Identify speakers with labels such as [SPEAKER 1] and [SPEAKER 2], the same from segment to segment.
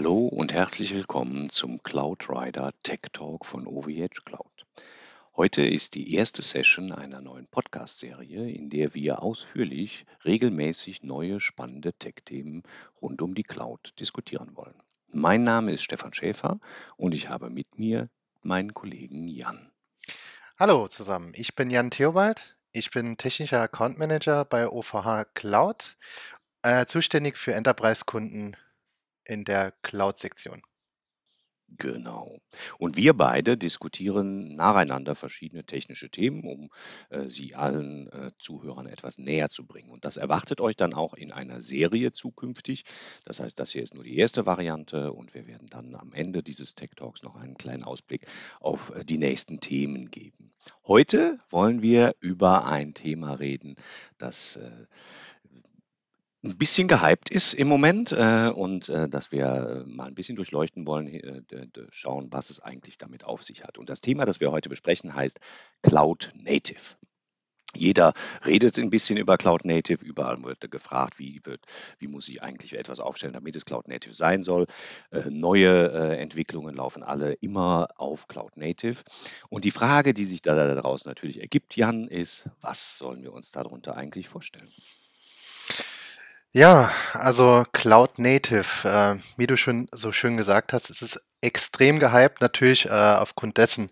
[SPEAKER 1] Hallo und herzlich willkommen zum Cloud Rider Tech Talk von OVH Cloud. Heute ist die erste Session einer neuen Podcast-Serie, in der wir ausführlich regelmäßig neue spannende Tech-Themen rund um die Cloud diskutieren wollen. Mein Name ist Stefan Schäfer und ich habe mit mir meinen Kollegen Jan. Hallo zusammen,
[SPEAKER 2] ich bin Jan Theobald. Ich bin technischer Account Manager bei OVH Cloud,
[SPEAKER 1] äh, zuständig für
[SPEAKER 2] Enterprise-Kunden in der Cloud-Sektion.
[SPEAKER 1] Genau. Und wir beide diskutieren nacheinander verschiedene technische Themen, um äh, sie allen äh, Zuhörern etwas näher zu bringen. Und das erwartet euch dann auch in einer Serie zukünftig. Das heißt, das hier ist nur die erste Variante und wir werden dann am Ende dieses Tech Talks noch einen kleinen Ausblick auf äh, die nächsten Themen geben. Heute wollen wir über ein Thema reden, das äh, ein bisschen gehypt ist im Moment äh, und äh, dass wir äh, mal ein bisschen durchleuchten wollen, äh, schauen, was es eigentlich damit auf sich hat. Und das Thema, das wir heute besprechen, heißt Cloud Native. Jeder redet ein bisschen über Cloud Native. Überall wird gefragt, wie, wird, wie muss ich eigentlich etwas aufstellen, damit es Cloud Native sein soll. Äh, neue äh, Entwicklungen laufen alle immer auf Cloud Native. Und die Frage, die sich da daraus natürlich ergibt, Jan, ist, was sollen wir uns darunter eigentlich vorstellen?
[SPEAKER 2] Ja, also Cloud Native, äh, wie du schon so schön gesagt hast, es ist extrem gehypt, natürlich äh, aufgrund dessen,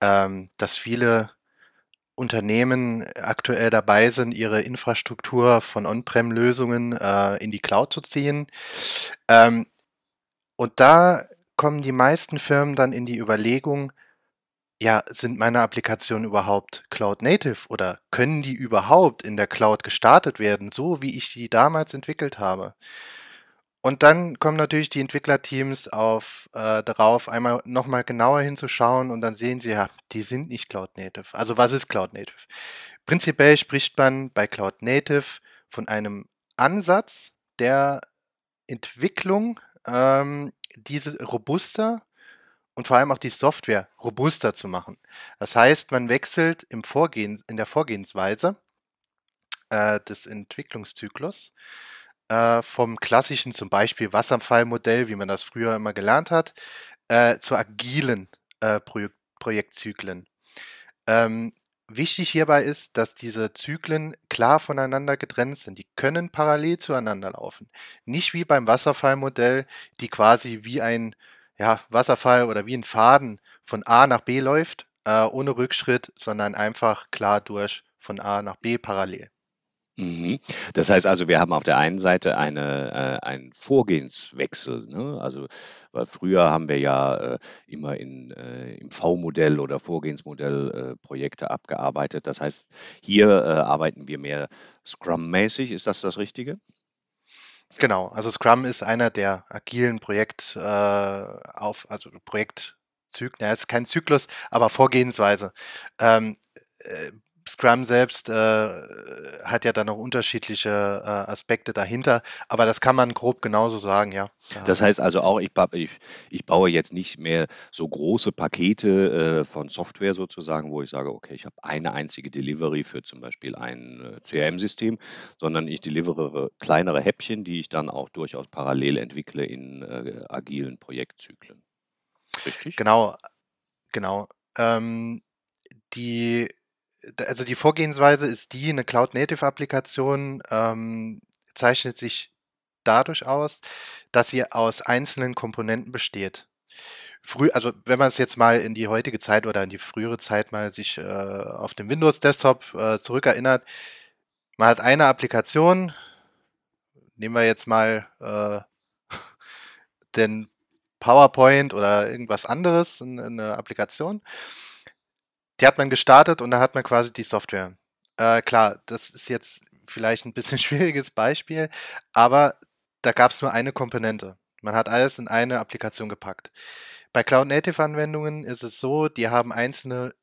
[SPEAKER 2] ähm, dass viele Unternehmen aktuell dabei sind, ihre Infrastruktur von On-Prem-Lösungen äh, in die Cloud zu ziehen. Ähm, und da kommen die meisten Firmen dann in die Überlegung, ja, sind meine Applikationen überhaupt Cloud Native oder können die überhaupt in der Cloud gestartet werden, so wie ich die damals entwickelt habe? Und dann kommen natürlich die Entwicklerteams auf äh, darauf, einmal nochmal genauer hinzuschauen und dann sehen sie ja, die sind nicht Cloud Native. Also was ist Cloud Native? Prinzipiell spricht man bei Cloud Native von einem Ansatz der Entwicklung, ähm, diese robuster und vor allem auch die Software robuster zu machen. Das heißt, man wechselt im Vorgehen, in der Vorgehensweise äh, des Entwicklungszyklus äh, vom klassischen zum Beispiel Wasserfallmodell, wie man das früher immer gelernt hat, äh, zu agilen äh, Pro Projektzyklen. Ähm, wichtig hierbei ist, dass diese Zyklen klar voneinander getrennt sind. Die können parallel zueinander laufen. Nicht wie beim Wasserfallmodell, die quasi wie ein ja, Wasserfall oder wie ein Faden von A nach B läuft, äh, ohne Rückschritt, sondern einfach klar durch von A nach B parallel.
[SPEAKER 1] Mhm. Das heißt also, wir haben auf der einen Seite eine, äh, einen Vorgehenswechsel. Ne? Also, weil früher haben wir ja äh, immer in, äh, im V-Modell oder Vorgehensmodell äh, Projekte abgearbeitet. Das heißt, hier äh, arbeiten wir mehr Scrum-mäßig. Ist das das Richtige?
[SPEAKER 2] Genau, also Scrum ist einer der agilen Projekt äh, auf, also Projektzyklen, ja, es ist kein Zyklus, aber Vorgehensweise. Ähm, äh, Scrum selbst äh, hat ja dann noch unterschiedliche äh, Aspekte dahinter, aber das kann man grob genauso sagen, ja.
[SPEAKER 1] Ähm. Das heißt also auch, ich, ich, ich baue jetzt nicht mehr so große Pakete äh, von Software sozusagen, wo ich sage, okay, ich habe eine einzige Delivery für zum Beispiel ein äh, CRM-System, sondern ich delivere kleinere Häppchen, die ich dann auch durchaus parallel entwickle in äh, agilen Projektzyklen. Richtig? Genau, genau. Ähm, die
[SPEAKER 2] also die Vorgehensweise ist die, eine Cloud-Native-Applikation ähm, zeichnet sich dadurch aus, dass sie aus einzelnen Komponenten besteht. Früh, also wenn man es jetzt mal in die heutige Zeit oder in die frühere Zeit mal sich äh, auf dem Windows-Desktop äh, zurückerinnert, man hat eine Applikation, nehmen wir jetzt mal äh, den PowerPoint oder irgendwas anderes, eine Applikation die hat man gestartet und da hat man quasi die Software. Äh, klar, das ist jetzt vielleicht ein bisschen schwieriges Beispiel, aber da gab es nur eine Komponente. Man hat alles in eine Applikation gepackt. Bei Cloud Native Anwendungen ist es so, die haben einzelne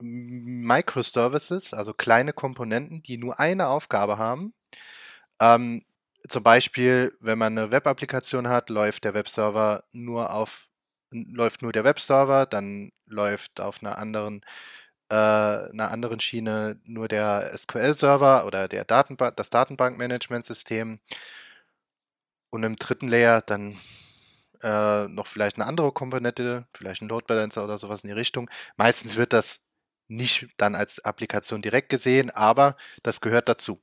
[SPEAKER 2] Microservices, also kleine Komponenten, die nur eine Aufgabe haben. Ähm, zum Beispiel, wenn man eine Web-Applikation hat, läuft der Webserver nur auf läuft nur der Webserver, dann läuft auf einer anderen, äh, einer anderen Schiene nur der SQL-Server oder der Datenba das Datenbankmanagementsystem. Und im dritten Layer dann äh, noch vielleicht eine andere Komponente, vielleicht ein Load Balancer oder sowas in die Richtung. Meistens wird das nicht dann als Applikation direkt gesehen, aber das gehört dazu.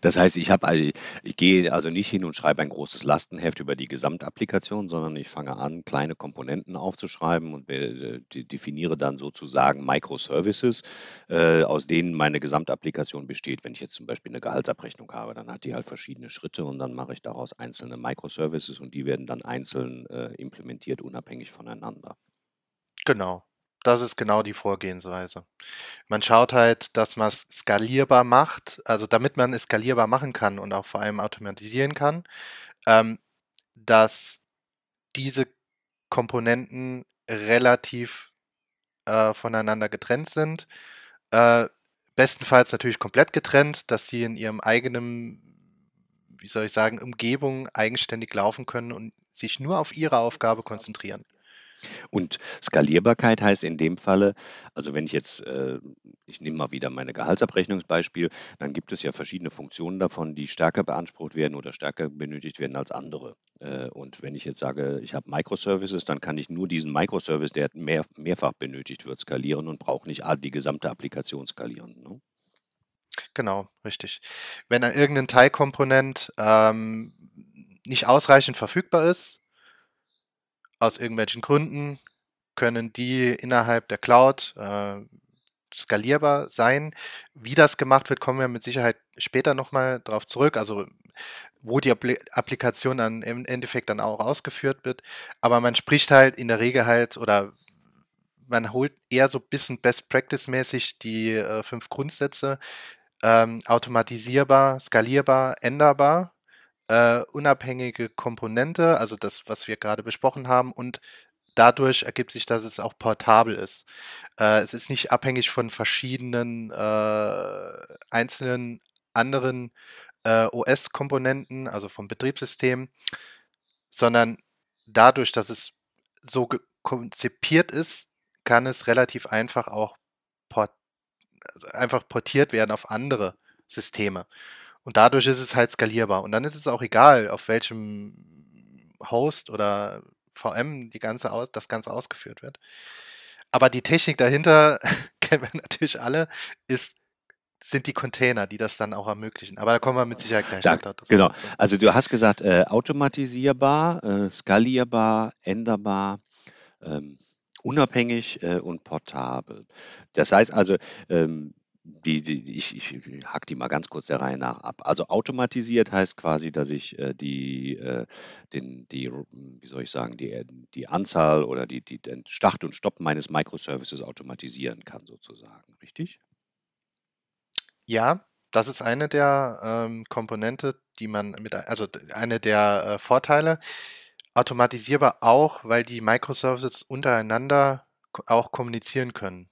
[SPEAKER 1] Das heißt, ich, hab, also, ich gehe also nicht hin und schreibe ein großes Lastenheft über die Gesamtapplikation, sondern ich fange an, kleine Komponenten aufzuschreiben und äh, definiere dann sozusagen Microservices, äh, aus denen meine Gesamtapplikation besteht. Wenn ich jetzt zum Beispiel eine Gehaltsabrechnung habe, dann hat die halt verschiedene Schritte und dann mache ich daraus einzelne Microservices und die werden dann einzeln äh, implementiert, unabhängig voneinander. Genau das ist genau die Vorgehensweise.
[SPEAKER 2] Man schaut halt, dass man es skalierbar macht, also damit man es skalierbar machen kann und auch vor allem automatisieren kann, ähm, dass diese Komponenten relativ äh, voneinander getrennt sind. Äh, bestenfalls natürlich komplett getrennt, dass sie in ihrem eigenen, wie soll ich sagen, Umgebung eigenständig laufen können und sich nur auf ihre Aufgabe
[SPEAKER 1] konzentrieren. Und Skalierbarkeit heißt in dem Falle, also wenn ich jetzt, äh, ich nehme mal wieder meine Gehaltsabrechnungsbeispiel, dann gibt es ja verschiedene Funktionen davon, die stärker beansprucht werden oder stärker benötigt werden als andere. Äh, und wenn ich jetzt sage, ich habe Microservices, dann kann ich nur diesen Microservice, der mehr, mehrfach benötigt wird, skalieren und brauche nicht die gesamte Applikation skalieren. Ne?
[SPEAKER 2] Genau, richtig. Wenn an irgendein Teilkomponent ähm, nicht ausreichend verfügbar ist, aus irgendwelchen Gründen können die innerhalb der Cloud äh, skalierbar sein. Wie das gemacht wird, kommen wir mit Sicherheit später nochmal darauf zurück. Also wo die Appli Applikation dann im Endeffekt dann auch ausgeführt wird. Aber man spricht halt in der Regel halt oder man holt eher so ein bisschen Best Practice-mäßig die äh, fünf Grundsätze. Ähm, automatisierbar, skalierbar, änderbar äh, unabhängige Komponente, also das, was wir gerade besprochen haben, und dadurch ergibt sich, dass es auch portabel ist. Äh, es ist nicht abhängig von verschiedenen äh, einzelnen anderen äh, OS-Komponenten, also vom Betriebssystem, sondern dadurch, dass es so konzipiert ist, kann es relativ einfach auch port also einfach portiert werden auf andere Systeme. Und dadurch ist es halt skalierbar. Und dann ist es auch egal, auf welchem Host oder VM die ganze aus, das Ganze ausgeführt wird. Aber die Technik dahinter, kennen wir natürlich alle, ist sind die Container, die das dann auch ermöglichen. Aber da kommen wir mit Sicherheit gleich noch weiter. Das
[SPEAKER 1] genau. Also du hast gesagt, äh, automatisierbar, äh, skalierbar, änderbar, ähm, unabhängig äh, und portabel. Das heißt also, ähm, die, die, ich, ich hack die mal ganz kurz der Reihe nach ab. Also automatisiert heißt quasi, dass ich äh, die, äh, den, die, wie soll ich sagen, die, äh, die Anzahl oder die, die, den Start und Stopp meines Microservices automatisieren kann, sozusagen, richtig?
[SPEAKER 2] Ja, das ist eine der ähm, Komponente, die man mit, also eine der äh, Vorteile. Automatisierbar auch, weil die Microservices untereinander auch kommunizieren können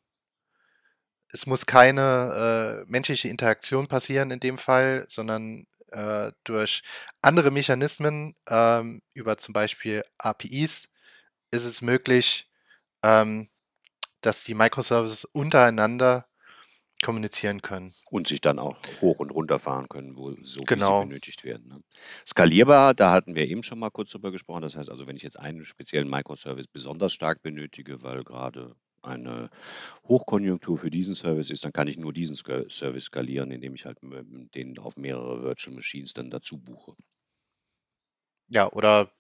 [SPEAKER 2] es muss keine äh, menschliche Interaktion passieren in dem Fall, sondern äh, durch andere Mechanismen, ähm, über zum Beispiel APIs, ist es möglich, ähm, dass die Microservices untereinander
[SPEAKER 1] kommunizieren können. Und sich dann auch hoch und runter fahren können, wo so genau. benötigt werden. Ne? Skalierbar, da hatten wir eben schon mal kurz drüber gesprochen. Das heißt also, wenn ich jetzt einen speziellen Microservice besonders stark benötige, weil gerade eine Hochkonjunktur für diesen Service ist, dann kann ich nur diesen Service skalieren, indem ich halt den auf mehrere Virtual Machines dann dazu buche.
[SPEAKER 2] Ja, oder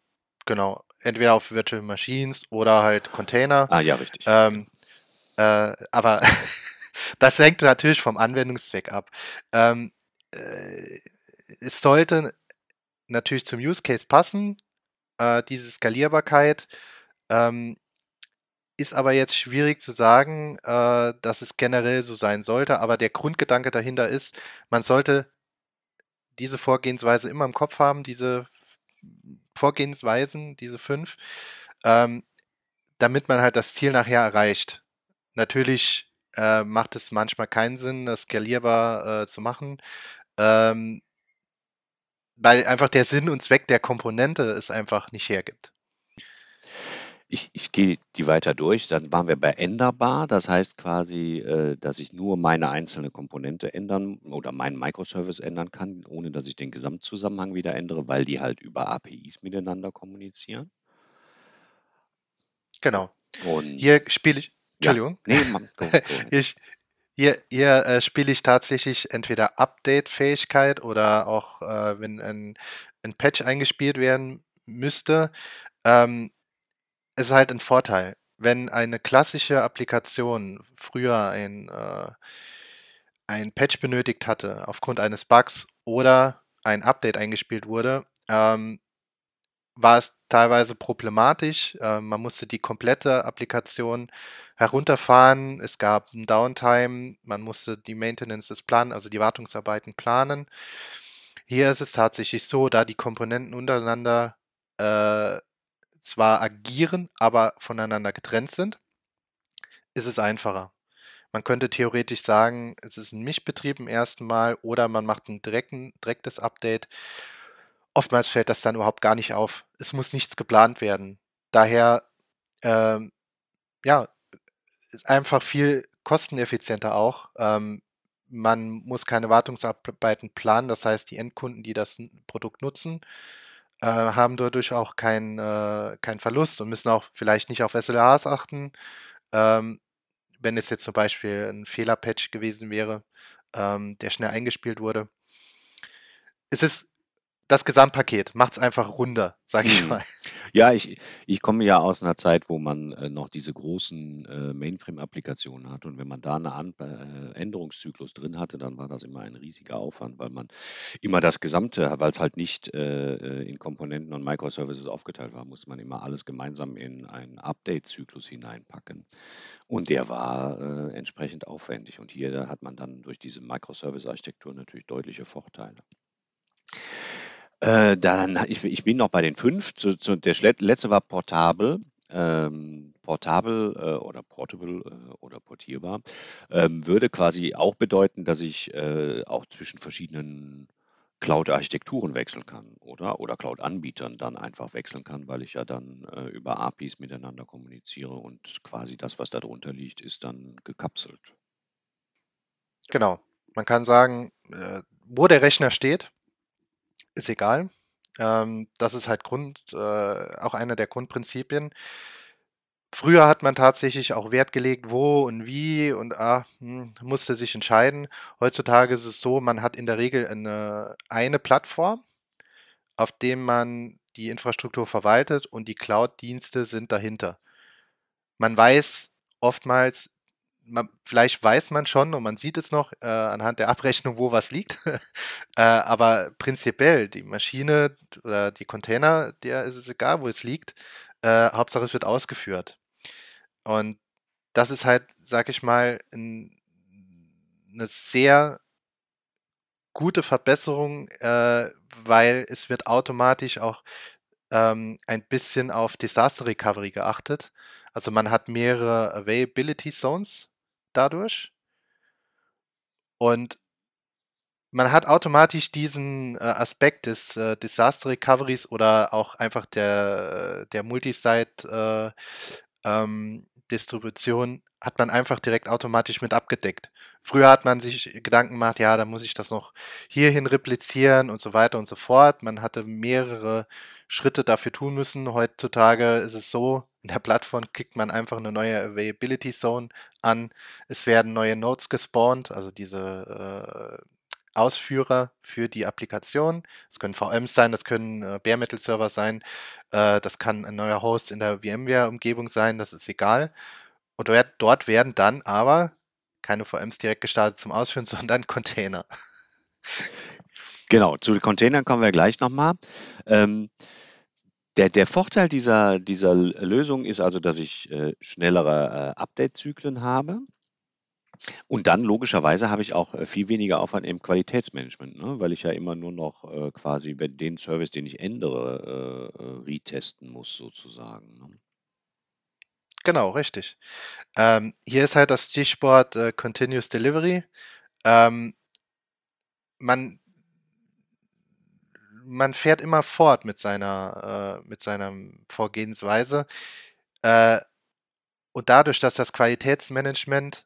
[SPEAKER 1] genau, entweder auf Virtual
[SPEAKER 2] Machines oder halt Container. Ah, ja, richtig. Ähm, äh, aber das hängt natürlich vom Anwendungszweck ab. Ähm, äh, es sollte natürlich zum Use Case passen, äh, diese Skalierbarkeit. Ähm, ist aber jetzt schwierig zu sagen, äh, dass es generell so sein sollte. Aber der Grundgedanke dahinter ist, man sollte diese Vorgehensweise immer im Kopf haben, diese Vorgehensweisen, diese fünf, ähm, damit man halt das Ziel nachher erreicht. Natürlich äh, macht es manchmal keinen Sinn, das skalierbar äh, zu machen, ähm, weil einfach der Sinn und Zweck der Komponente es einfach nicht hergibt
[SPEAKER 1] ich, ich gehe die weiter durch. Dann waren wir bei änderbar. Das heißt quasi, äh, dass ich nur meine einzelne Komponente ändern oder meinen Microservice ändern kann, ohne dass ich den Gesamtzusammenhang wieder ändere, weil die halt über APIs miteinander kommunizieren. Genau. Und hier spiele ich. Entschuldigung. Ja, nee, man, go, go. ich,
[SPEAKER 2] hier, hier äh, spiele ich tatsächlich entweder Update-Fähigkeit oder auch, äh, wenn ein, ein Patch eingespielt werden müsste, ähm, ist halt ein Vorteil. Wenn eine klassische Applikation früher ein, äh, ein Patch benötigt hatte aufgrund eines Bugs oder ein Update eingespielt wurde, ähm, war es teilweise problematisch. Äh, man musste die komplette Applikation herunterfahren. Es gab einen Downtime. Man musste die Maintenance des planen, also die Wartungsarbeiten planen. Hier ist es tatsächlich so, da die Komponenten untereinander äh, zwar agieren, aber voneinander getrennt sind, ist es einfacher. Man könnte theoretisch sagen, es ist ein Mischbetrieb im ersten Mal oder man macht ein direkten, direktes Update. Oftmals fällt das dann überhaupt gar nicht auf. Es muss nichts geplant werden. Daher, ähm, ja, ist einfach viel kosteneffizienter auch. Ähm, man muss keine Wartungsarbeiten planen. Das heißt, die Endkunden, die das Produkt nutzen, äh, haben dadurch auch keinen äh, kein Verlust und müssen auch vielleicht nicht auf SLAs achten. Ähm, wenn es jetzt zum Beispiel ein Fehlerpatch gewesen wäre, ähm, der schnell eingespielt wurde. Es ist das Gesamtpaket macht es einfach runder, sage ich mhm. mal.
[SPEAKER 1] Ja, ich, ich komme ja aus einer Zeit, wo man äh, noch diese großen äh, Mainframe-Applikationen hat und wenn man da einen An äh, Änderungszyklus drin hatte, dann war das immer ein riesiger Aufwand, weil man immer das Gesamte, weil es halt nicht äh, äh, in Komponenten und Microservices aufgeteilt war, musste man immer alles gemeinsam in einen Update-Zyklus hineinpacken und der war äh, entsprechend aufwendig und hier hat man dann durch diese Microservice-Architektur natürlich deutliche Vorteile. Äh, dann, ich, ich, bin noch bei den fünf. Zu, zu, der letzte war portabel. Ähm, portabel äh, oder portable äh, oder portierbar ähm, würde quasi auch bedeuten, dass ich äh, auch zwischen verschiedenen Cloud-Architekturen wechseln kann oder, oder Cloud-Anbietern dann einfach wechseln kann, weil ich ja dann äh, über APIs miteinander kommuniziere und quasi das, was darunter liegt, ist dann gekapselt.
[SPEAKER 2] Genau. Man kann sagen, äh, wo der Rechner steht, ist egal. Ähm, das ist halt Grund, äh, auch einer der Grundprinzipien. Früher hat man tatsächlich auch Wert gelegt, wo und wie und ah, hm, musste sich entscheiden. Heutzutage ist es so, man hat in der Regel eine, eine Plattform, auf dem man die Infrastruktur verwaltet und die Cloud-Dienste sind dahinter. Man weiß oftmals, man, vielleicht weiß man schon und man sieht es noch äh, anhand der Abrechnung, wo was liegt. äh, aber prinzipiell, die Maschine oder die Container, der ist es egal, wo es liegt. Äh, Hauptsache, es wird ausgeführt. Und das ist halt, sag ich mal, ein, eine sehr gute Verbesserung, äh, weil es wird automatisch auch ähm, ein bisschen auf Disaster Recovery geachtet. Also man hat mehrere Availability Zones, dadurch. Und man hat automatisch diesen äh, Aspekt des äh, Disaster Recoveries oder auch einfach der, der Multisite äh, ähm, Distribution hat man einfach direkt automatisch mit abgedeckt. Früher hat man sich Gedanken gemacht, ja, da muss ich das noch hierhin replizieren und so weiter und so fort. Man hatte mehrere Schritte dafür tun müssen. Heutzutage ist es so, in der Plattform kriegt man einfach eine neue Availability Zone an. Es werden neue Nodes gespawnt, also diese äh, Ausführer für die Applikation. Das können VMs sein, das können äh, bare metal server sein, äh, das kann ein neuer Host in der VMware-Umgebung sein, das ist egal. Und dort, dort werden dann aber keine VMs direkt gestartet zum Ausführen, sondern Container.
[SPEAKER 1] Genau, zu den Containern kommen wir gleich nochmal. Ähm, der, der Vorteil dieser, dieser Lösung ist also, dass ich äh, schnellere äh, Update-Zyklen habe. Und dann logischerweise habe ich auch äh, viel weniger Aufwand im Qualitätsmanagement, ne? weil ich ja immer nur noch äh, quasi den Service, den ich ändere, äh, äh, retesten muss sozusagen. Ne?
[SPEAKER 2] Genau, richtig. Ähm, hier ist halt das Stichwort äh, Continuous Delivery. Ähm, man man fährt immer fort mit seiner, äh, mit seiner Vorgehensweise. Äh, und dadurch, dass das Qualitätsmanagement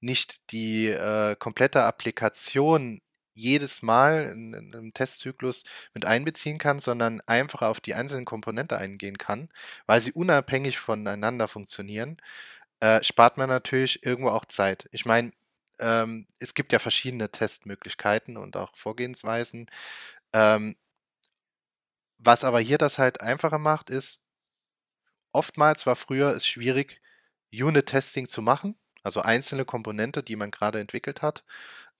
[SPEAKER 2] nicht die äh, komplette Applikation jedes Mal in, in, einem Testzyklus mit einbeziehen kann, sondern einfach auf die einzelnen Komponenten eingehen kann, weil sie unabhängig voneinander funktionieren, äh, spart man natürlich irgendwo auch Zeit. Ich meine, ähm, es gibt ja verschiedene Testmöglichkeiten und auch Vorgehensweisen. Ähm, was aber hier das halt einfacher macht, ist, oftmals war früher es schwierig, Unit-Testing zu machen, also einzelne Komponente, die man gerade entwickelt hat,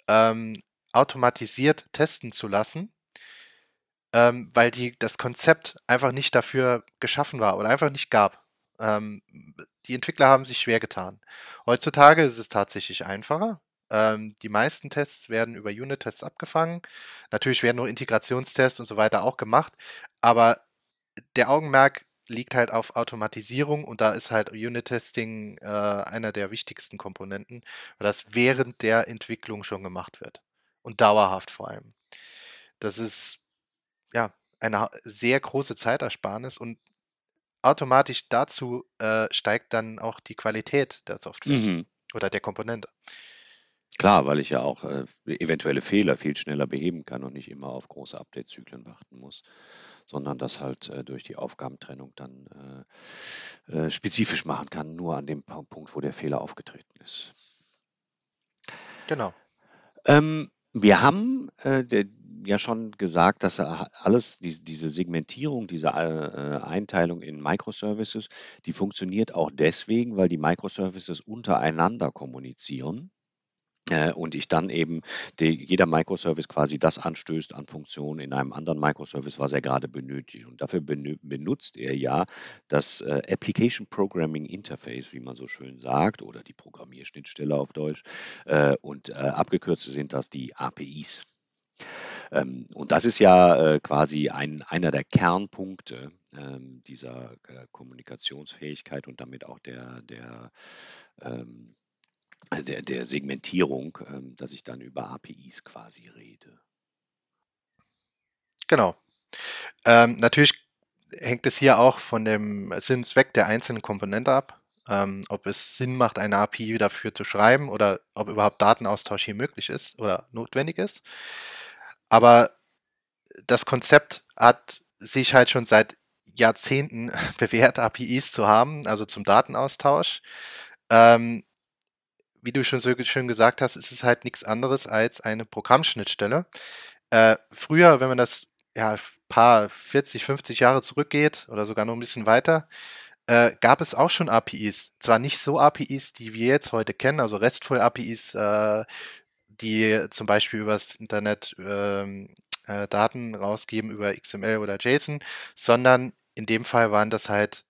[SPEAKER 2] ähm, automatisiert testen zu lassen, ähm, weil die, das Konzept einfach nicht dafür geschaffen war oder einfach nicht gab. Ähm, die Entwickler haben sich schwer getan. Heutzutage ist es tatsächlich einfacher. Ähm, die meisten Tests werden über Unit-Tests abgefangen. Natürlich werden nur Integrationstests und so weiter auch gemacht, aber der Augenmerk liegt halt auf Automatisierung und da ist halt Unit-Testing äh, einer der wichtigsten Komponenten, weil das während der Entwicklung schon gemacht wird und dauerhaft vor allem. Das ist ja eine sehr große Zeitersparnis und automatisch dazu äh, steigt dann auch die Qualität der Software mhm. oder der Komponente.
[SPEAKER 1] Klar, weil ich ja auch äh, eventuelle Fehler viel schneller beheben kann und nicht immer auf große Update-Zyklen warten muss, sondern das halt äh, durch die Aufgabentrennung dann äh, äh spezifisch machen kann, nur an dem Punkt, wo der Fehler aufgetreten ist. Genau. Ähm, wir haben äh, der, ja schon gesagt, dass alles, diese Segmentierung, diese äh, Einteilung in Microservices, die funktioniert auch deswegen, weil die Microservices untereinander kommunizieren äh, und ich dann eben die, jeder Microservice quasi das anstößt an Funktionen in einem anderen Microservice, was er gerade benötigt. Und dafür benutzt er ja das äh, Application Programming Interface, wie man so schön sagt, oder die Programmierschnittstelle auf Deutsch. Äh, und äh, abgekürzt sind das die APIs. Ähm, und das ist ja äh, quasi ein, einer der Kernpunkte ähm, dieser äh, Kommunikationsfähigkeit und damit auch der, der ähm, äh, der, der Segmentierung, ähm, dass ich dann über APIs quasi rede.
[SPEAKER 2] Genau. Ähm, natürlich hängt es hier auch von dem Sinnzweck der einzelnen Komponente ab, ähm, ob es Sinn macht, eine API dafür zu schreiben oder ob überhaupt Datenaustausch hier möglich ist oder notwendig ist. Aber das Konzept hat sich halt schon seit Jahrzehnten bewährt, APIs zu haben, also zum Datenaustausch. Ähm, wie du schon so schön gesagt hast, ist es halt nichts anderes als eine Programmschnittstelle. Äh, früher, wenn man das ja, paar 40, 50 Jahre zurückgeht oder sogar noch ein bisschen weiter, äh, gab es auch schon APIs. Zwar nicht so APIs, die wir jetzt heute kennen, also RESTful-APIs, äh, die zum Beispiel übers Internet ähm, äh, Daten rausgeben über XML oder JSON, sondern in dem Fall waren das halt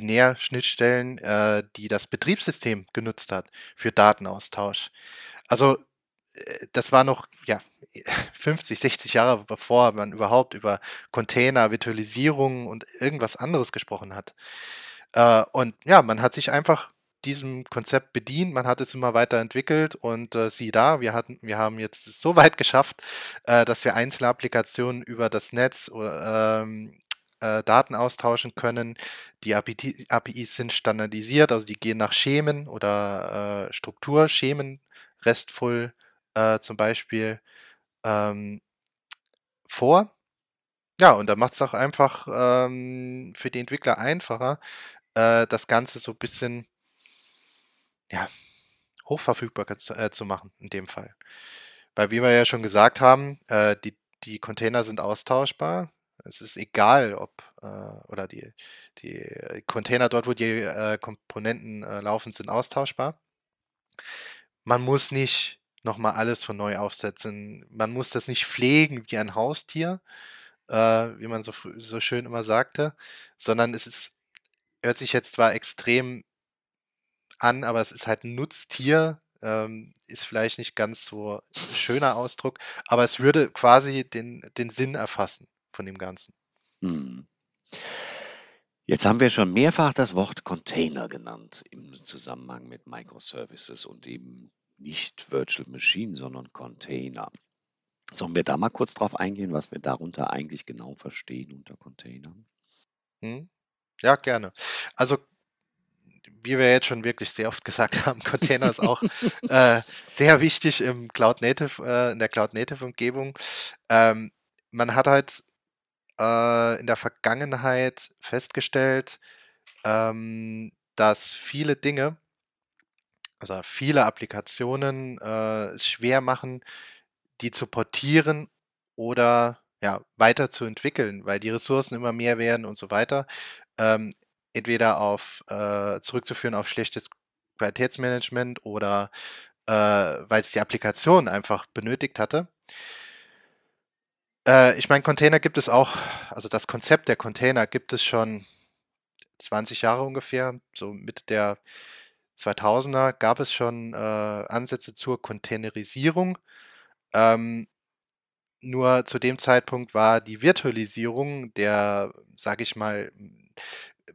[SPEAKER 2] Binärschnittstellen, äh, die das Betriebssystem genutzt hat für Datenaustausch. Also äh, das war noch ja, 50, 60 Jahre bevor man überhaupt über Container, Virtualisierung und irgendwas anderes gesprochen hat. Äh, und ja, man hat sich einfach diesem Konzept bedient, man hat es immer weiterentwickelt und äh, sieh da, wir, hatten, wir haben jetzt so weit geschafft, äh, dass wir einzelne Applikationen über das Netz oder, ähm, äh, Daten austauschen können. Die APIs sind standardisiert, also die gehen nach Schemen oder äh, Struktur, RESTful äh, zum Beispiel ähm, vor. Ja, und da macht es auch einfach ähm, für die Entwickler einfacher, äh, das Ganze so ein bisschen ja, hochverfügbar zu, äh, zu machen, in dem Fall. Weil, wie wir ja schon gesagt haben, äh, die, die Container sind austauschbar. Es ist egal, ob äh, oder die, die Container dort, wo die äh, Komponenten äh, laufen, sind austauschbar. Man muss nicht nochmal alles von neu aufsetzen. Man muss das nicht pflegen wie ein Haustier, äh, wie man so, so schön immer sagte, sondern es ist, hört sich jetzt zwar extrem an, aber es ist halt ein Nutztier, ähm, ist vielleicht nicht ganz so schöner Ausdruck, aber es würde quasi den, den Sinn
[SPEAKER 1] erfassen von dem Ganzen. Hm. Jetzt haben wir schon mehrfach das Wort Container genannt im Zusammenhang mit Microservices und eben nicht Virtual Machine, sondern Container. Sollen wir da mal kurz drauf eingehen, was wir darunter eigentlich genau verstehen unter Containern?
[SPEAKER 2] Hm? Ja, gerne. Also wie wir jetzt schon wirklich sehr oft gesagt haben, Container ist auch äh, sehr wichtig im Cloud Native, äh, in der Cloud Native Umgebung. Ähm, man hat halt äh, in der Vergangenheit festgestellt, ähm, dass viele Dinge, also viele Applikationen äh, es schwer machen, die zu portieren oder ja, weiterzuentwickeln, weil die Ressourcen immer mehr werden und so weiter. Ähm, entweder auf äh, zurückzuführen auf schlechtes Qualitätsmanagement oder äh, weil es die Applikation einfach benötigt hatte. Äh, ich meine, Container gibt es auch, also das Konzept der Container gibt es schon 20 Jahre ungefähr, so mit der 2000er gab es schon äh, Ansätze zur Containerisierung. Ähm, nur zu dem Zeitpunkt war die Virtualisierung der, sage ich mal,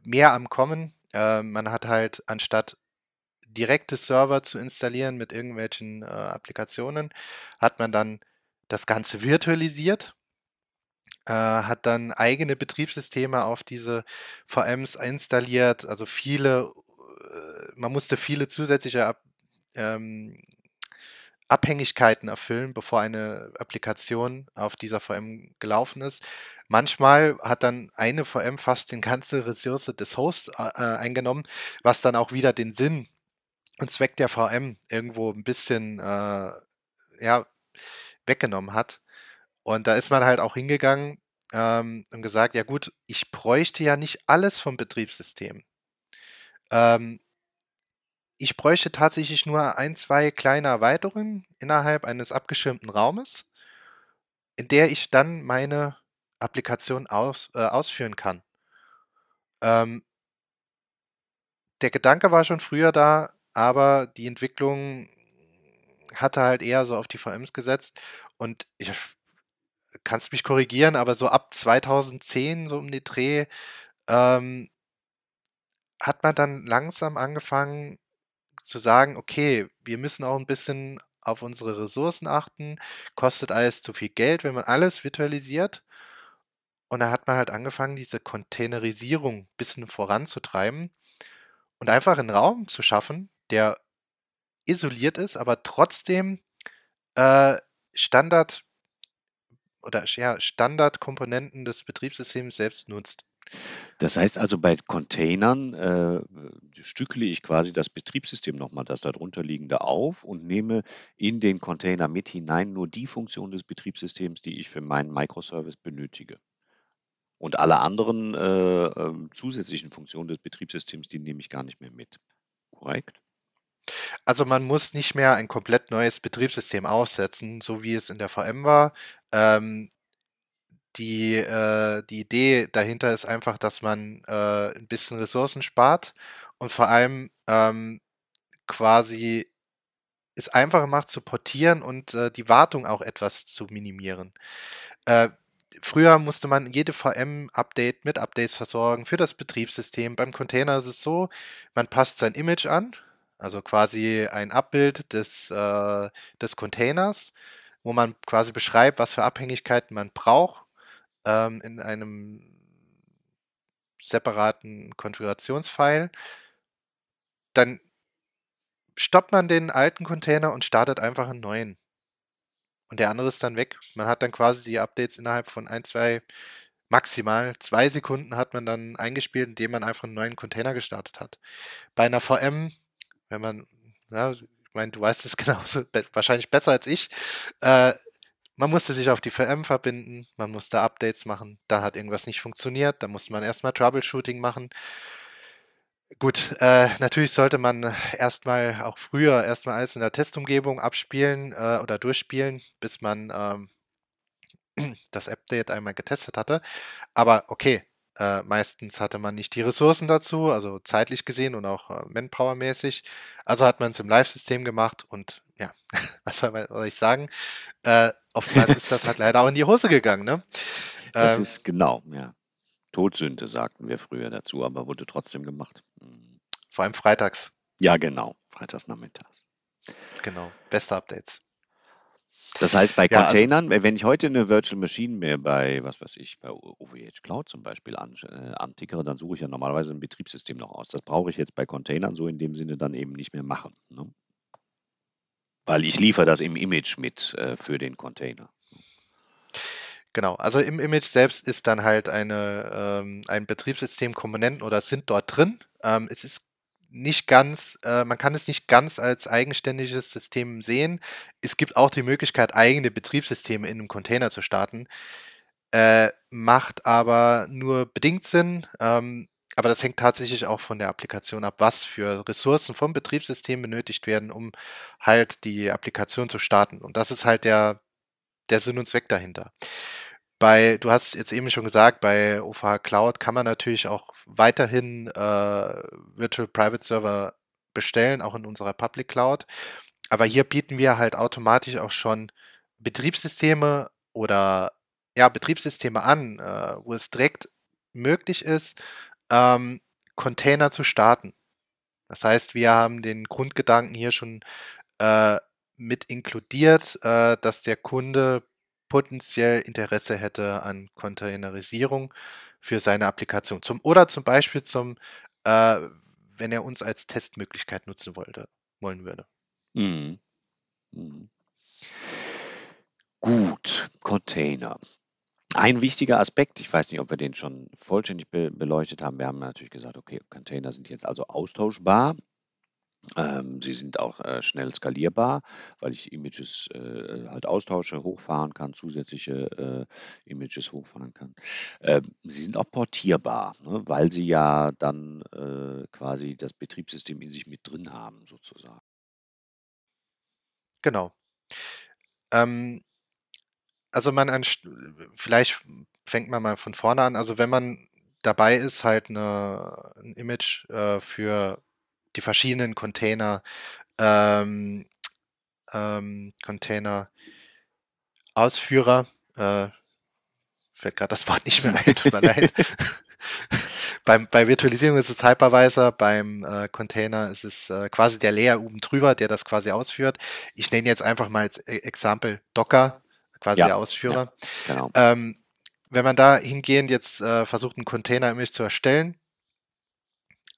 [SPEAKER 2] mehr am Kommen. Äh, man hat halt anstatt direkte Server zu installieren mit irgendwelchen äh, Applikationen, hat man dann das Ganze virtualisiert äh, hat dann eigene Betriebssysteme auf diese VMs installiert. Also viele, äh, man musste viele zusätzliche Ab ähm, Abhängigkeiten erfüllen, bevor eine Applikation auf dieser VM gelaufen ist. Manchmal hat dann eine VM fast den ganze Ressource des Hosts äh, äh, eingenommen, was dann auch wieder den Sinn und Zweck der VM irgendwo ein bisschen ja, weggenommen hat. Und da ist man halt auch hingegangen ähm, und gesagt, ja gut, ich bräuchte ja nicht alles vom Betriebssystem. Ähm, ich bräuchte tatsächlich nur ein, zwei kleine Erweiterungen innerhalb eines abgeschirmten Raumes, in der ich dann meine Applikation aus, äh, ausführen kann. Ähm, der Gedanke war schon früher da, aber die Entwicklung hatte halt eher so auf die VMs gesetzt und ich kannst mich korrigieren, aber so ab 2010, so um die Dreh, ähm, hat man dann langsam angefangen zu sagen, okay, wir müssen auch ein bisschen auf unsere Ressourcen achten, kostet alles zu viel Geld, wenn man alles virtualisiert. Und da hat man halt angefangen, diese Containerisierung ein bisschen voranzutreiben und einfach einen Raum zu schaffen, der isoliert ist, aber trotzdem äh, Standard oder ja, Standardkomponenten des Betriebssystems selbst nutzt.
[SPEAKER 1] Das heißt also, bei Containern äh, stückle ich quasi das Betriebssystem nochmal, das darunter liegende, auf und nehme in den Container mit hinein nur die Funktion des Betriebssystems, die ich für meinen Microservice benötige. Und alle anderen äh, äh, zusätzlichen Funktionen des Betriebssystems, die nehme ich gar nicht mehr mit.
[SPEAKER 2] Korrekt? also man muss nicht mehr ein komplett neues Betriebssystem aussetzen, so wie es in der VM war. Ähm, die, äh, die Idee dahinter ist einfach, dass man äh, ein bisschen Ressourcen spart und vor allem ähm, quasi es einfacher macht zu portieren und äh, die Wartung auch etwas zu minimieren. Äh, früher musste man jede VM-Update mit Updates versorgen für das Betriebssystem. Beim Container ist es so, man passt sein Image an, also quasi ein Abbild des, äh, des Containers, wo man quasi beschreibt, was für Abhängigkeiten man braucht ähm, in einem separaten Konfigurationsfile. Dann stoppt man den alten Container und startet einfach einen neuen. Und der andere ist dann weg. Man hat dann quasi die Updates innerhalb von ein, zwei, maximal zwei Sekunden hat man dann eingespielt, indem man einfach einen neuen Container gestartet hat. Bei einer VM wenn man, ja, ich meine, du weißt es genauso, wahrscheinlich besser als ich, äh, man musste sich auf die VM verbinden, man musste Updates machen, da hat irgendwas nicht funktioniert, da musste man erstmal Troubleshooting machen. Gut, äh, natürlich sollte man erstmal auch früher erstmal alles in der Testumgebung abspielen äh, oder durchspielen, bis man ähm, das Update einmal getestet hatte. Aber okay, äh, meistens hatte man nicht die Ressourcen dazu, also zeitlich gesehen und auch äh, manpowermäßig. Also hat man es im Live-System gemacht und ja, was soll, man, soll ich sagen? Äh, oftmals ist das halt leider auch in die Hose gegangen. Ne?
[SPEAKER 1] Ähm, das ist genau, ja. Todsünde sagten wir früher dazu, aber wurde trotzdem gemacht. Mhm. Vor allem freitags. Ja, genau. Freitags nachmittags. Genau. Beste Updates. Das heißt, bei Containern, ja, also, wenn ich heute eine Virtual Machine mir bei, was weiß ich, bei OVH Cloud zum Beispiel an, äh, antickere, dann suche ich ja normalerweise ein Betriebssystem noch aus. Das brauche ich jetzt bei Containern so in dem Sinne dann eben nicht mehr machen. Ne? Weil ich liefere das im Image mit äh, für den Container. Genau, also im
[SPEAKER 2] Image selbst ist dann halt eine, ähm, ein Betriebssystemkomponenten oder sind dort drin. Ähm, es ist nicht ganz, äh, man kann es nicht ganz als eigenständiges System sehen. Es gibt auch die Möglichkeit, eigene Betriebssysteme in einem Container zu starten. Äh, macht aber nur bedingt Sinn. Ähm, aber das hängt tatsächlich auch von der Applikation ab, was für Ressourcen vom Betriebssystem benötigt werden, um halt die Applikation zu starten. Und das ist halt der, der Sinn und Zweck dahinter. Bei, du hast jetzt eben schon gesagt, bei OVH Cloud kann man natürlich auch weiterhin äh, Virtual Private Server bestellen, auch in unserer Public Cloud. Aber hier bieten wir halt automatisch auch schon Betriebssysteme oder ja, Betriebssysteme an, äh, wo es direkt möglich ist, ähm, Container zu starten. Das heißt, wir haben den Grundgedanken hier schon äh, mit inkludiert, äh, dass der Kunde potenziell Interesse hätte an Containerisierung für seine Applikation. Zum, oder zum Beispiel zum, äh, wenn er uns als Testmöglichkeit nutzen wollte, wollen würde.
[SPEAKER 1] Mhm. Mhm. Gut, Container. Ein wichtiger Aspekt, ich weiß nicht, ob wir den schon vollständig be beleuchtet haben. Wir haben natürlich gesagt, okay, Container sind jetzt also austauschbar ähm, sie sind auch äh, schnell skalierbar, weil ich Images äh, halt austausche, hochfahren kann, zusätzliche äh, Images hochfahren kann. Ähm, sie sind auch portierbar, ne, weil sie ja dann äh, quasi das Betriebssystem in sich mit drin haben, sozusagen. Genau. Ähm, also man, vielleicht
[SPEAKER 2] fängt man mal von vorne an. Also wenn man dabei ist, halt eine, ein Image äh, für die verschiedenen Container, ähm, ähm, Container Ausführer, äh, fällt gerade das Wort nicht mehr ein, tut mir leid. Beim, bei Virtualisierung ist es Hypervisor, beim äh, Container ist es äh, quasi der Layer oben drüber, der das quasi ausführt. Ich nenne jetzt einfach mal als äh, Exempel Docker, quasi ja, der Ausführer. Ja, genau. ähm, wenn man da hingehend jetzt äh, versucht, ein Container-Image zu erstellen,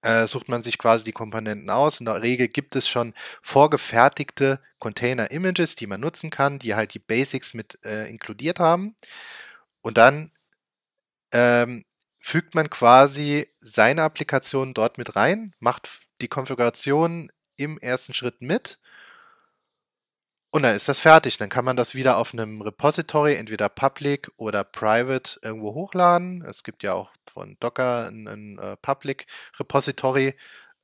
[SPEAKER 2] äh, sucht man sich quasi die Komponenten aus. In der Regel gibt es schon vorgefertigte Container-Images, die man nutzen kann, die halt die Basics mit äh, inkludiert haben. Und dann ähm, fügt man quasi seine Applikation dort mit rein, macht die Konfiguration im ersten Schritt mit und dann ist das fertig. Dann kann man das wieder auf einem Repository, entweder public oder private, irgendwo hochladen. Es gibt ja auch von Docker ein, ein, ein äh, Public Repository.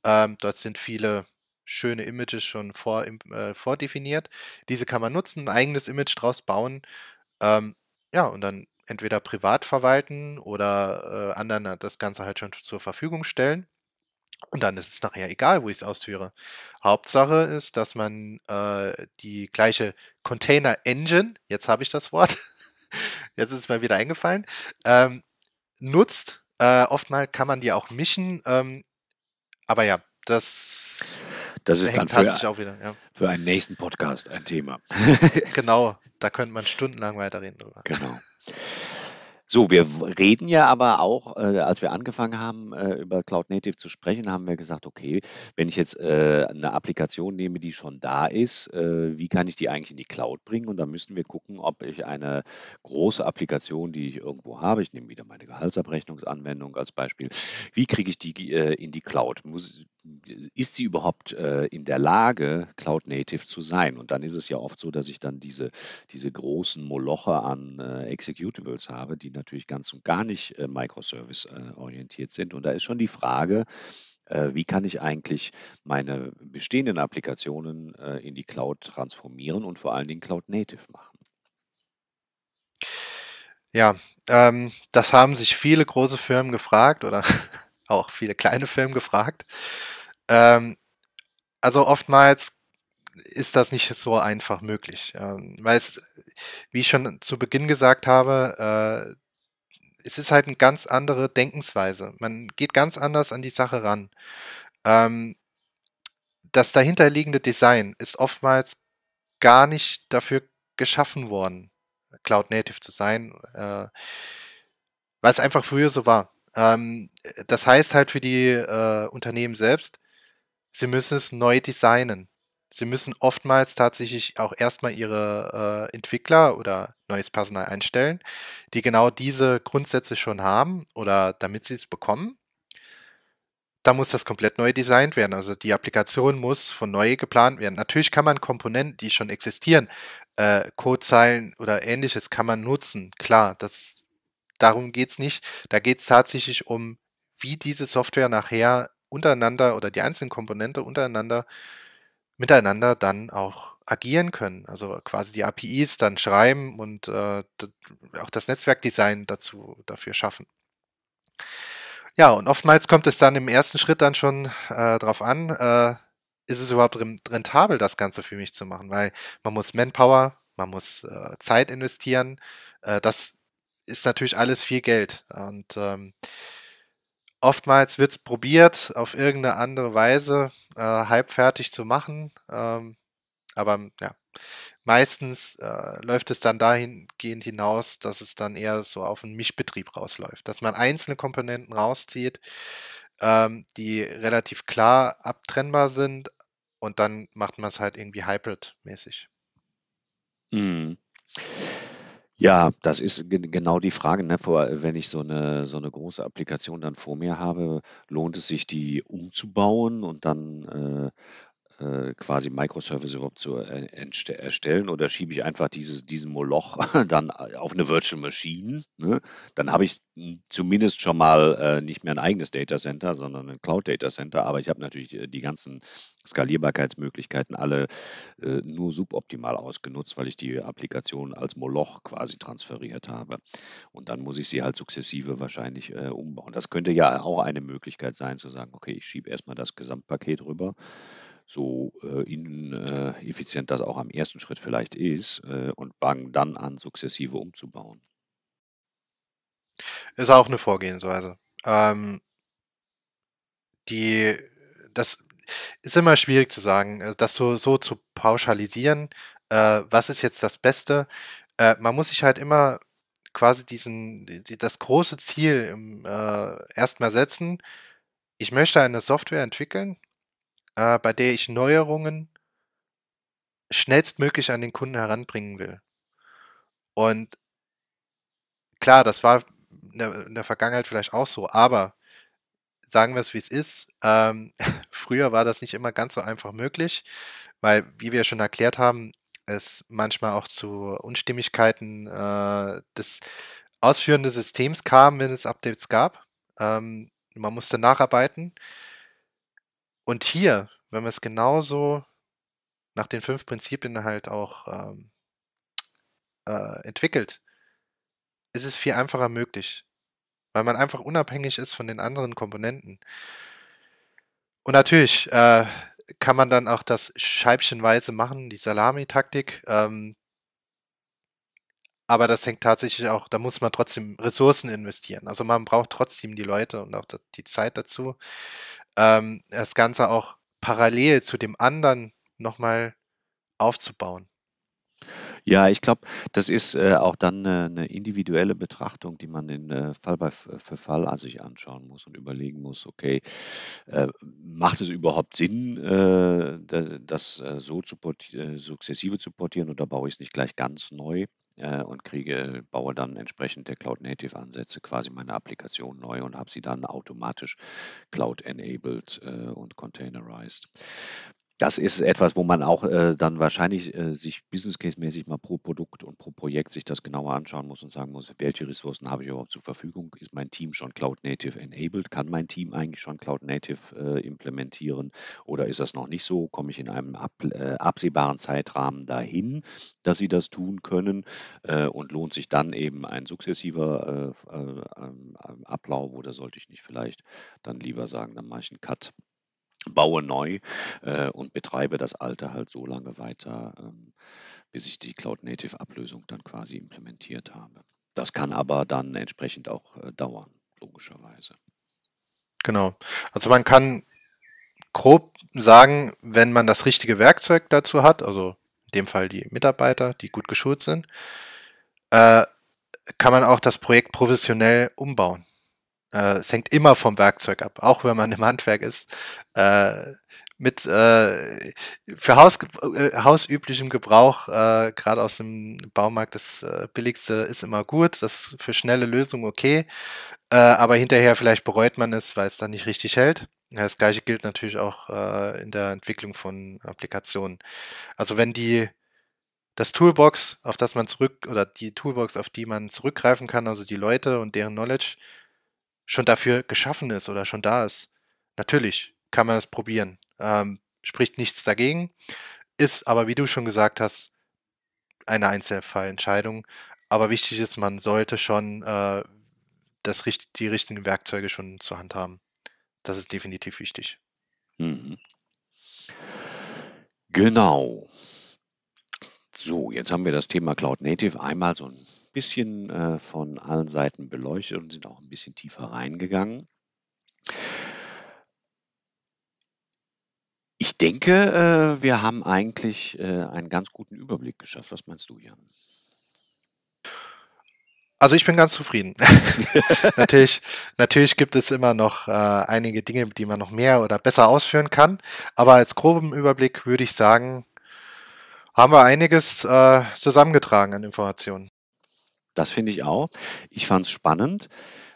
[SPEAKER 2] Ähm, dort sind viele schöne Images schon vor, äh, vordefiniert. Diese kann man nutzen, ein eigenes Image draus bauen. Ähm, ja, und dann entweder privat verwalten oder äh, anderen das Ganze halt schon zur Verfügung stellen. Und dann ist es nachher egal, wo ich es ausführe. Hauptsache ist, dass man äh, die gleiche Container Engine, jetzt habe ich das Wort, jetzt ist es mir wieder eingefallen, ähm, nutzt äh, oftmal kann man die auch mischen. Ähm, aber ja, das,
[SPEAKER 1] das ist dann für, wieder, ja. für einen nächsten Podcast ein
[SPEAKER 2] Thema. genau, da könnte man stundenlang weiterreden drüber.
[SPEAKER 1] Genau. So, wir reden ja aber auch, äh, als wir angefangen haben, äh, über Cloud Native zu sprechen, haben wir gesagt, okay, wenn ich jetzt äh, eine Applikation nehme, die schon da ist, äh, wie kann ich die eigentlich in die Cloud bringen? Und da müssen wir gucken, ob ich eine große Applikation, die ich irgendwo habe, ich nehme wieder meine Gehaltsabrechnungsanwendung als Beispiel, wie kriege ich die äh, in die Cloud? Muss, ist sie überhaupt äh, in der Lage, Cloud Native zu sein? Und dann ist es ja oft so, dass ich dann diese, diese großen Moloche an äh, Executables habe, die natürlich ganz und gar nicht äh, Microservice-orientiert äh, sind. Und da ist schon die Frage, äh, wie kann ich eigentlich meine bestehenden Applikationen äh, in die Cloud transformieren und vor allen Dingen Cloud Native machen? Ja,
[SPEAKER 2] ähm, das haben sich viele große Firmen gefragt oder auch viele kleine Firmen gefragt. Ähm, also oftmals ist das nicht so einfach möglich. Ähm, weil es, wie ich schon zu Beginn gesagt habe, äh, es ist halt eine ganz andere Denkensweise. Man geht ganz anders an die Sache ran. Ähm, das dahinterliegende Design ist oftmals gar nicht dafür geschaffen worden, Cloud Native zu sein, äh, weil es einfach früher so war. Ähm, das heißt halt für die äh, Unternehmen selbst, sie müssen es neu designen. Sie müssen oftmals tatsächlich auch erstmal ihre äh, Entwickler oder neues Personal einstellen, die genau diese Grundsätze schon haben oder damit sie es bekommen. Da muss das komplett neu designt werden. Also die Applikation muss von neu geplant werden. Natürlich kann man Komponenten, die schon existieren, äh, Codezeilen oder ähnliches kann man nutzen. Klar, das darum geht es nicht. Da geht es tatsächlich um, wie diese Software nachher untereinander oder die einzelnen Komponente untereinander miteinander dann auch agieren können. Also quasi die APIs dann schreiben und äh, auch das Netzwerkdesign dazu dafür schaffen. Ja, und oftmals kommt es dann im ersten Schritt dann schon äh, drauf an, äh, ist es überhaupt rentabel, das Ganze für mich zu machen, weil man muss Manpower, man muss äh, Zeit investieren, äh, das ist natürlich alles viel Geld. Und ähm, oftmals wird es probiert, auf irgendeine andere Weise äh, halbfertig zu machen. Ähm, aber hm, ja, meistens äh, läuft es dann dahingehend hinaus, dass es dann eher so auf einen Mischbetrieb rausläuft, dass man einzelne Komponenten rauszieht, ähm, die relativ klar abtrennbar sind und dann macht man es halt irgendwie hybrid-mäßig.
[SPEAKER 1] Mhm. Ja, das ist genau die Frage, ne? Vor, wenn ich so eine, so eine große Applikation dann vor mir habe, lohnt es sich, die umzubauen und dann äh, äh, quasi Microservice überhaupt zu erstellen oder schiebe ich einfach dieses, diesen Moloch dann auf eine Virtual Machine, ne? dann habe ich zumindest schon mal äh, nicht mehr ein eigenes Data Center, sondern ein Cloud Data Center, aber ich habe natürlich äh, die ganzen Skalierbarkeitsmöglichkeiten alle nur suboptimal ausgenutzt, weil ich die Applikation als Moloch quasi transferiert habe. Und dann muss ich sie halt sukzessive wahrscheinlich umbauen. Das könnte ja auch eine Möglichkeit sein, zu sagen, okay, ich schiebe erstmal das Gesamtpaket rüber so äh, ineffizient äh, das auch am ersten Schritt vielleicht ist äh, und fangen dann an, sukzessive umzubauen.
[SPEAKER 2] Ist auch eine Vorgehensweise. Ähm, die, das ist immer schwierig zu sagen, äh, das so, so zu pauschalisieren. Äh, was ist jetzt das Beste? Äh, man muss sich halt immer quasi diesen, die, das große Ziel im, erstmal setzen. Ich möchte eine Software entwickeln, äh, bei der ich Neuerungen schnellstmöglich an den Kunden heranbringen will. Und klar, das war in der, in der Vergangenheit vielleicht auch so, aber sagen wir es, wie es ist. Ähm, früher war das nicht immer ganz so einfach möglich, weil, wie wir schon erklärt haben, es manchmal auch zu Unstimmigkeiten äh, des ausführenden Systems kam, wenn es Updates gab. Ähm, man musste nacharbeiten. Und hier, wenn wir es genauso nach den fünf Prinzipien halt auch ähm, äh, entwickelt, ist es viel einfacher möglich, weil man einfach unabhängig ist von den anderen Komponenten. Und natürlich äh, kann man dann auch das scheibchenweise machen, die Salami-Taktik. Ähm, aber das hängt tatsächlich auch, da muss man trotzdem Ressourcen investieren. Also man braucht trotzdem die Leute und auch die Zeit dazu ähm, das Ganze auch parallel zu dem anderen nochmal aufzubauen.
[SPEAKER 1] Ja, ich glaube, das ist äh, auch dann äh, eine individuelle Betrachtung, die man in äh, Fall bei, für Fall an sich anschauen muss und überlegen muss, okay, äh, macht es überhaupt Sinn, äh, das äh, so zu sukzessive zu portieren oder baue ich es nicht gleich ganz neu? und kriege, baue dann entsprechend der Cloud Native Ansätze quasi meine Applikation neu und habe sie dann automatisch Cloud enabled und containerized das ist etwas, wo man auch äh, dann wahrscheinlich äh, sich Business Case-mäßig mal pro Produkt und pro Projekt sich das genauer anschauen muss und sagen muss, welche Ressourcen habe ich überhaupt zur Verfügung? Ist mein Team schon Cloud Native enabled? Kann mein Team eigentlich schon Cloud Native äh, implementieren oder ist das noch nicht so? Komme ich in einem ab, äh, absehbaren Zeitrahmen dahin, dass sie das tun können? Äh, und lohnt sich dann eben ein sukzessiver äh, ähm, Ablauf oder sollte ich nicht vielleicht dann lieber sagen, dann mache ich einen Cut baue neu äh, und betreibe das alte halt so lange weiter, ähm, bis ich die Cloud-Native-Ablösung dann quasi implementiert habe. Das kann aber dann entsprechend auch äh, dauern, logischerweise.
[SPEAKER 2] Genau. Also man kann grob sagen, wenn man das richtige Werkzeug dazu hat, also in dem Fall die Mitarbeiter, die gut geschult sind, äh, kann man auch das Projekt professionell umbauen. Äh, es hängt immer vom Werkzeug ab, auch wenn man im Handwerk ist. Äh, mit äh, für Haus, äh, hausüblichem Gebrauch, äh, gerade aus dem Baumarkt, das äh, Billigste ist immer gut, das für schnelle Lösungen okay, aber hinterher vielleicht bereut man es, weil es dann nicht richtig hält. das gleiche gilt natürlich auch in der Entwicklung von Applikationen. Also wenn die das Toolbox, auf das man zurück oder die Toolbox, auf die man zurückgreifen kann, also die Leute und deren Knowledge, schon dafür geschaffen ist oder schon da ist. Natürlich kann man es probieren. Ähm, spricht nichts dagegen, ist aber, wie du schon gesagt hast, eine Einzelfallentscheidung. Aber wichtig ist, man sollte schon äh, das, die richtigen Werkzeuge schon zur Hand haben. Das ist definitiv wichtig.
[SPEAKER 1] Mhm. Genau. So, jetzt haben wir das Thema Cloud Native einmal so ein bisschen äh, von allen Seiten beleuchtet und sind auch ein bisschen tiefer reingegangen. Ich denke, äh, wir haben eigentlich äh, einen ganz guten Überblick geschafft. Was meinst du, Jan? Also ich bin ganz zufrieden.
[SPEAKER 2] natürlich, natürlich gibt es immer noch äh, einige Dinge, die man noch mehr oder besser ausführen kann. Aber als groben Überblick würde ich sagen, haben wir einiges äh, zusammengetragen an Informationen.
[SPEAKER 1] Das finde ich auch. Ich fand es spannend.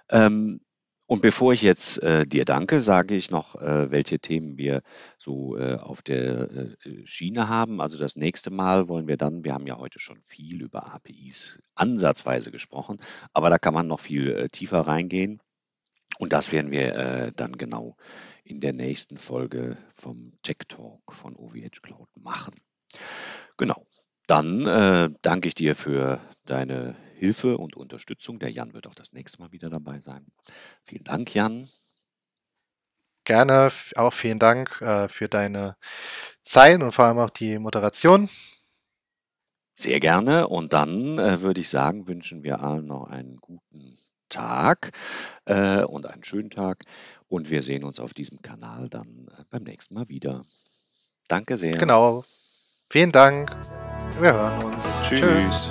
[SPEAKER 1] Ähm, und bevor ich jetzt äh, dir danke, sage ich noch, äh, welche Themen wir so äh, auf der äh, Schiene haben. Also das nächste Mal wollen wir dann, wir haben ja heute schon viel über APIs ansatzweise gesprochen, aber da kann man noch viel äh, tiefer reingehen. Und das werden wir äh, dann genau in der nächsten Folge vom Tech Talk von OVH Cloud machen. Genau. Dann äh, danke ich dir für deine Hilfe und Unterstützung. Der Jan wird auch das nächste Mal wieder dabei sein. Vielen Dank, Jan. Gerne, auch vielen Dank äh, für deine Zeit und vor allem auch die Moderation. Sehr gerne. Und dann äh, würde ich sagen, wünschen wir allen noch einen guten Tag äh, und einen schönen Tag. Und wir sehen uns auf diesem Kanal dann äh, beim nächsten Mal wieder. Danke sehr.
[SPEAKER 2] Genau. Vielen Dank. Wir hören
[SPEAKER 1] uns. Tschüss. Tschüss.